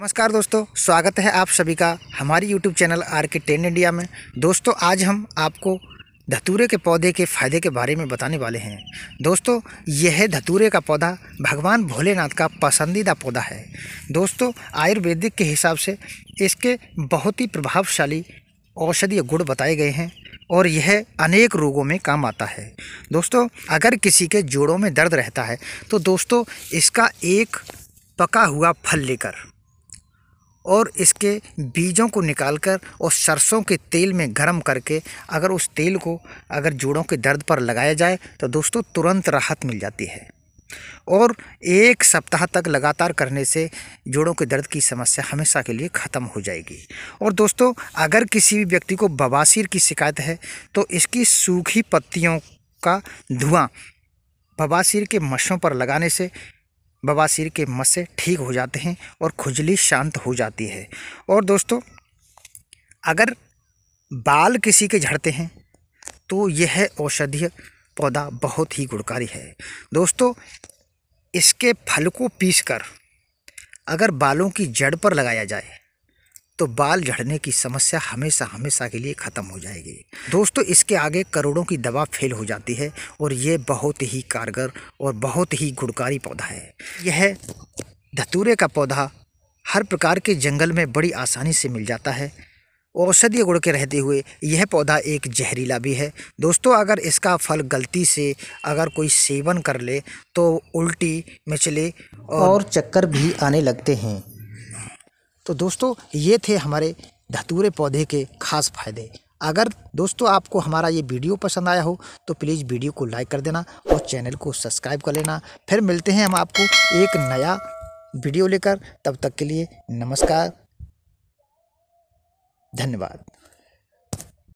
नमस्कार दोस्तों स्वागत है आप सभी का हमारी YouTube channel R K ten India में दोस्तों आज हम आपको धतूरे के पौधे के फ़ायदे के बारे में बताने वाले हैं दोस्तों यह धतूरे का पौधा भगवान भोलेनाथ का पसंदीदा पौधा है दोस्तों आयुर्वेदिक के हिसाब से इसके बहुत ही प्रभावशाली औषधीय गुण बताए गए हैं और यह अनेक रोगों में काम आता है दोस्तों अगर किसी के जोड़ों में दर्द रहता है तो दोस्तों इसका एक पका हुआ फल लेकर और इसके बीजों को निकालकर और सरसों के तेल में गर्म करके अगर उस तेल को अगर जोड़ों के दर्द पर लगाया जाए तो दोस्तों तुरंत राहत मिल जाती है और एक सप्ताह तक लगातार करने से जोड़ों के दर्द की समस्या हमेशा के लिए ख़त्म हो जाएगी और दोस्तों अगर किसी भी व्यक्ति को बवासीर की शिकायत है तो इसकी सूखी पत्तियों का धुआं बवासीर के मशों पर लगाने से बवासीर के मसे ठीक हो जाते हैं और खुजली शांत हो जाती है और दोस्तों अगर बाल किसी के झड़ते हैं तो यह औषधीय पौधा बहुत ही गुणकारी है दोस्तों इसके फल को पीसकर अगर बालों की जड़ पर लगाया जाए तो बाल झड़ने की समस्या हमेशा हमेशा के लिए ख़त्म हो जाएगी दोस्तों इसके आगे करोड़ों की दवा फेल हो जाती है और ये बहुत ही कारगर और बहुत ही गुड़कारी पौधा है यह धतूरे का पौधा हर प्रकार के जंगल में बड़ी आसानी से मिल जाता है औषधीय गुड़ के रहते हुए यह पौधा एक जहरीला भी है दोस्तों अगर इसका फल गलती से अगर कोई सेवन कर ले तो उल्टी मिचले और, और चक्कर भी आने लगते हैं तो दोस्तों ये थे हमारे धतूरे पौधे के खास फ़ायदे अगर दोस्तों आपको हमारा ये वीडियो पसंद आया हो तो प्लीज़ वीडियो को लाइक कर देना और चैनल को सब्सक्राइब कर लेना फिर मिलते हैं हम आपको एक नया वीडियो लेकर तब तक के लिए नमस्कार धन्यवाद